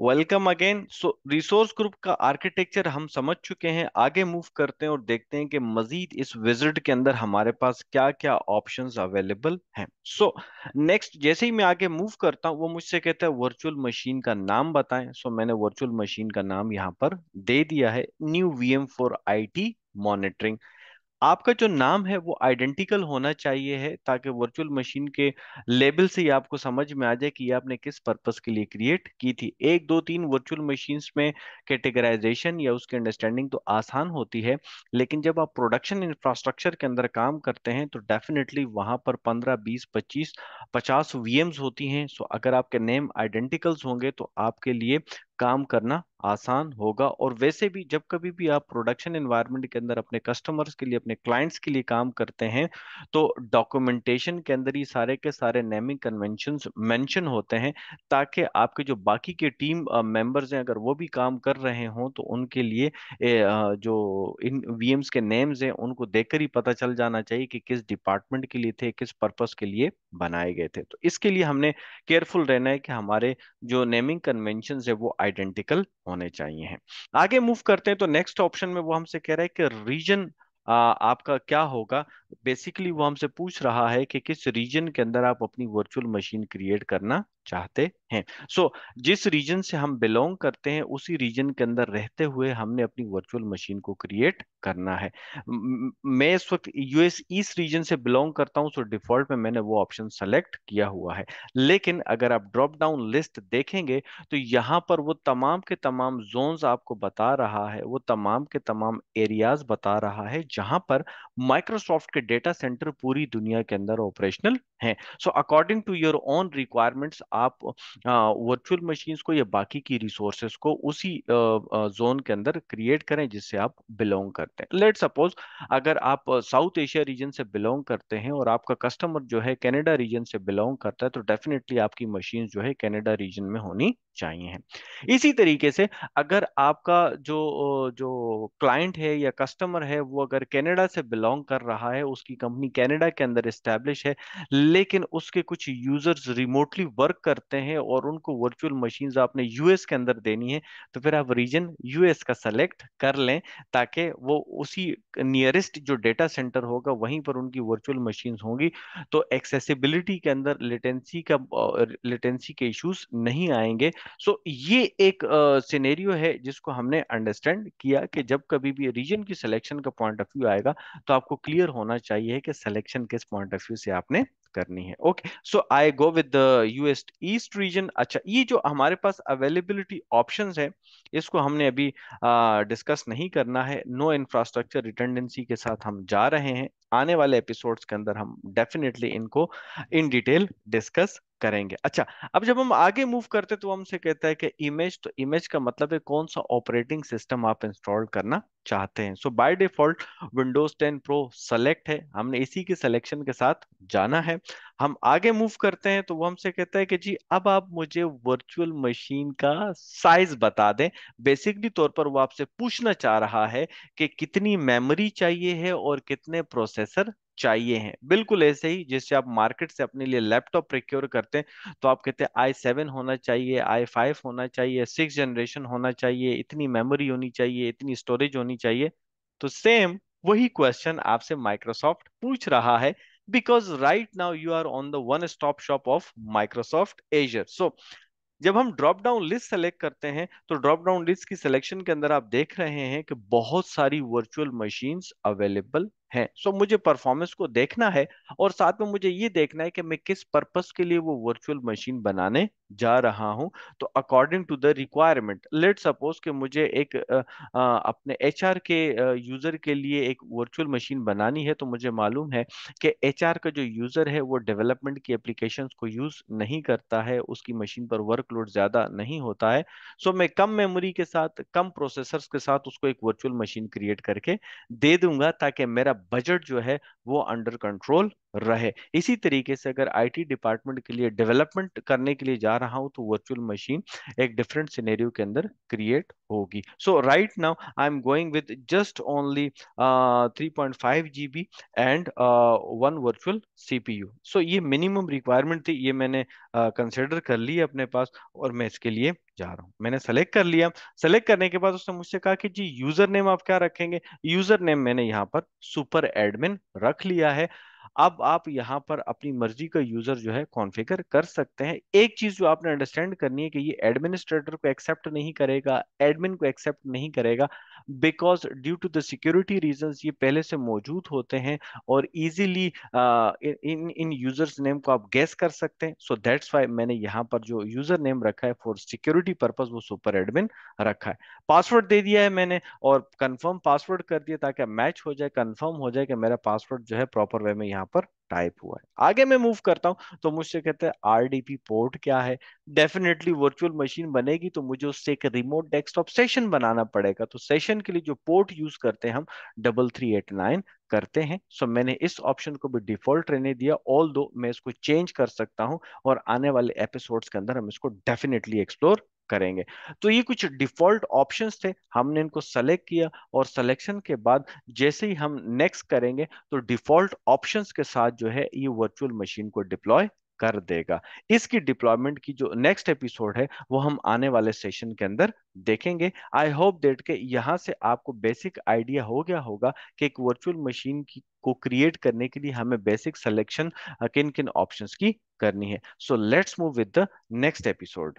welcome again so resource group का architecture हम समझ चुके हैं आगे मूव करते हैं और देखते हैं कि मजीद इस विजिट के अंदर हमारे पास क्या क्या ऑप्शंस अवेलेबल हैं सो नेक्स्ट जैसे ही मैं आगे मूव करता हूं वो मुझसे कहता है वर्चुअल मशीन का नाम बताएं सो so, मैंने वर्चुअल मशीन का नाम यहाँ पर दे दिया है new V M for I T monitoring आपका जो नाम है वो आइडेंटिकल होना चाहिए है ताकि वर्चुअल मशीन के लेबल से ही आपको समझ में आ जाए कि ये आपने किस पर्पस के लिए क्रिएट की थी एक दो तीन वर्चुअल मशीन्स में कैटेगराइजेशन या उसकी अंडरस्टैंडिंग तो आसान होती है लेकिन जब आप प्रोडक्शन इंफ्रास्ट्रक्चर के अंदर काम करते हैं तो डेफिनेटली वहां पर पंद्रह बीस पच्चीस पचास वी होती हैं सो अगर आपके नेम आइडेंटिकल्स होंगे तो आपके लिए काम करना आसान होगा और वैसे भी जब कभी भी आप प्रोडक्शन एनवायरनमेंट के अंदर अपने कस्टमर्स के लिए अपने क्लाइंट्स के लिए काम करते हैं तो डॉक्यूमेंटेशन के अंदर ही सारे के सारे नेमिंग कन्वेंशन मेंशन होते हैं ताकि आपके जो बाकी के टीम मेंबर्स हैं अगर वो भी काम कर रहे हों तो उनके लिए जो इन वी के नेम्स हैं उनको देख ही पता चल जाना चाहिए कि किस डिपार्टमेंट के लिए थे किस पर्पस के लिए बनाए गए थे तो इसके लिए हमने केयरफुल रहना है कि हमारे जो नेमिंग कन्वेंशन है वो आइडेंटिकल होने चाहिए आगे मूव करते हैं तो नेक्स्ट ऑप्शन में वो हमसे कह रहा है कि रीजन आपका क्या होगा बेसिकली वो हमसे पूछ रहा है कि किस रीजन के अंदर आप अपनी वर्चुअल मशीन क्रिएट करना चाहते हैं सो so, जिस रीजन से हम बिलोंग करते हैं उसी रीजन के अंदर रहते हुए हमने अपनी वर्चुअल मशीन को क्रिएट करना है मैं इस वक्त यूएस इस रीजन से बिलोंग करता हूं सो so डिफॉल्ट में मैंने वो ऑप्शन सेलेक्ट किया हुआ है लेकिन अगर आप ड्रॉप डाउन लिस्ट देखेंगे तो यहां पर वो तमाम के तमाम जोन आपको बता रहा है वो तमाम के तमाम एरियाज बता रहा है जहां पर माइक्रोसॉफ्ट के डेटा सेंटर पूरी दुनिया के अंदर ऑपरेशनल हैं so according to your own requirements आप वर्चुअल uh, मशीन्स को या बाकी की रिसोर्सेस को उसी जोन uh, uh, के अंदर क्रिएट करें जिससे आप बिलोंग करते हैं लेट सपोज अगर आप साउथ एशिया रीजन से बिलोंग करते हैं और आपका कस्टमर जो है कैनेडा रीजन से बिलोंग करता है तो डेफिनेटली आपकी मशीन जो है कैनेडा रीजन में होनी चाहिए हैं इसी तरीके से अगर आपका जो जो क्लाइंट है या कस्टमर है वो अगर कनाडा से बिलोंग कर रहा है उसकी कंपनी कनाडा के अंदर इस्टेब्लिश है लेकिन उसके कुछ यूजर्स रिमोटली वर्क करते हैं और उनको वर्चुअल मशीन आपने यूएस के अंदर देनी है तो फिर आप रीजन यूएस का सेलेक्ट कर लें ताकि वो उसी नियरेस्ट जो डेटा सेंटर होगा वहीं पर उनकी वर्चुअल मशीन होंगी तो एक्सेसिबिलिटी के अंदर लेटेंसी का लेटेंसी के इश्यूज नहीं आएंगे सो ये एक सिनेरियो uh, है जिसको हमने अंडरस्टैंड किया कि जब कभी भी रीजन की सिलेक्शन का पॉइंट ऑफ व्यू आएगा तो आपको क्लियर होना होना चाहिए कि सिलेक्शन किस पॉइंट ऑफ व्यू से आपने करनी है okay so I go with the US East region अच्छा ये जो हमारे पास अवेलेबिलिटी ऑप्शन है इसको हमने अभी डिस्कस uh, नहीं करना है नो इंफ्रास्ट्रक्चर रिटेंडेंसी के साथ हम जा रहे हैं आने वाले एपिसोड्स के अंदर हम डेफिनेटली इनको इन डिटेल डिस्कस करेंगे अच्छा अब जब हम आगे मूव करते तो हमसे कहता है कि इमेज तो इमेज का मतलब है कौन सा ऑपरेटिंग सिस्टम आप इंस्टॉल करना चाहते हैं so by default Windows 10 pro select है हमने इसी के सिलेक्शन के साथ जाना है हम आगे मूव करते हैं तो वो हमसे कहता है कि जी अब आप मुझे वर्चुअल मशीन का साइज बता दें बेसिकली तौर पर वो आपसे पूछना चाह रहा है कि कितनी मेमोरी चाहिए है और कितने प्रोसेसर चाहिए हैं बिल्कुल ऐसे ही जैसे आप मार्केट से अपने लिए लैपटॉप प्रिक्योर करते हैं तो आप कहते हैं आई सेवन होना चाहिए आई फाइव होना चाहिए सिक्स जनरेशन होना चाहिए इतनी मेमोरी होनी चाहिए इतनी स्टोरेज होनी चाहिए तो सेम वही क्वेश्चन आपसे माइक्रोसॉफ्ट पूछ रहा है because right now you are on the one stop shop of Microsoft Azure so जब हम ड्रॉप डाउन लिस्ट सेलेक्ट करते हैं तो ड्रॉप डाउन लिस्ट की सिलेक्शन के अंदर आप देख रहे हैं कि बहुत सारी वर्चुअल मशीन्स अवेलेबल है सो so, मुझे परफॉर्मेंस को देखना है और साथ में मुझे ये देखना है कि मैं किस पर्पस के लिए वो वर्चुअल मशीन बनाने जा रहा हूं तो according to the requirement let suppose कि मुझे एक आ, आ, अपने एच के यूजर के लिए एक वर्चुअल मशीन बनानी है तो मुझे मालूम है कि एच का जो यूजर है वो डेवलपमेंट की एप्लीकेशन को यूज नहीं करता है उसकी मशीन पर वर्कलोड ज्यादा नहीं होता है सो so, मैं कम मेमोरी के साथ कम प्रोसेसर्स के साथ उसको एक वर्चुअल मशीन क्रिएट करके दे दूंगा ताकि मेरा बजट जो है वो अंडर कंट्रोल रहे इसी तरीके से अगर आईटी डिपार्टमेंट के लिए डेवलपमेंट करने के लिए जा रहा हूं तो वर्चुअल मशीन एक डिफरेंट सिनेरियो के अंदर क्रिएट होगी so right now I am going with just only three point five G B and one virtual CPU so ये मिनिमम रिक्वायरमेंट थी ये मैंने कंसिडर uh, कर ली अपने पास और मैं इसके लिए जा रहा हूँ मैंने सेलेक्ट कर लिया सेलेक्ट करने के बाद उसने मुझसे कहा कि जी यूजर नेम आप क्या रखेंगे यूजर नेम मैंने यहाँ पर सुपर एडमिन रख लिया है अब आप यहाँ पर अपनी मर्जी का यूजर जो है कॉन्फ़िगर कर सकते हैं एक चीज जो आपने अंडरस्टैंड करनी है कि ये एडमिनिस्ट्रेटर को एक्सेप्ट नहीं करेगा एडमिन को एक्सेप्ट नहीं करेगा because due to the security reason ये पहले से मौजूद होते हैं और इजीली इन इन यूजर्स नेम को आप गैस कर सकते हैं सो दैट्स वाई मैंने यहाँ पर जो यूजर नेम रखा है फॉर सिक्योरिटी पर्पज वो सुपर एडमिन रखा है पासवर्ड दे दिया है मैंने और कन्फर्म पासवर्ड कर दिया ताकि मैच हो जाए कन्फर्म हो जाए कि मेरा पासवर्ड जो है प्रॉपर वे में यहाँ पर टाइप हुआ है आगे मैं मूव करता हूं तो मुझसे कहते हैं आरडीपी पोर्ट क्या है डेफिनेटली वर्चुअल मशीन बनेगी तो मुझे उससे एक रिमोट डेस्कटॉप सेशन बनाना पड़ेगा तो सेशन के लिए जो पोर्ट यूज करते हैं हम डबल थ्री एट नाइन करते हैं सो मैंने इस ऑप्शन को भी डिफॉल्ट रहने दिया ऑल मैं इसको चेंज कर सकता हूं और आने वाले एपिसोड्स के अंदर हम इसको डेफिनेटली एक्सप्लोर करेंगे तो ये कुछ डिफॉल्ट ऑप्शंस थे हमने इनको सेलेक्ट किया और सिलेक्शन के बाद जैसे ही हम नेक्स्ट करेंगे तो डिफॉल्ट ऑप्शंस के साथ जो है ये वर्चुअल मशीन को डिप्लॉय कर देगा इसकी डिप्लॉयमेंट की जो नेक्स्ट एपिसोड है वो हम आने वाले सेशन के अंदर देखेंगे आई होप डेट के यहाँ से आपको बेसिक आइडिया हो गया होगा कि एक वर्चुअल मशीन की को क्रिएट करने के लिए हमें बेसिक सिलेक्शन किन किन ऑप्शंस की करनी है so let's move with the next episode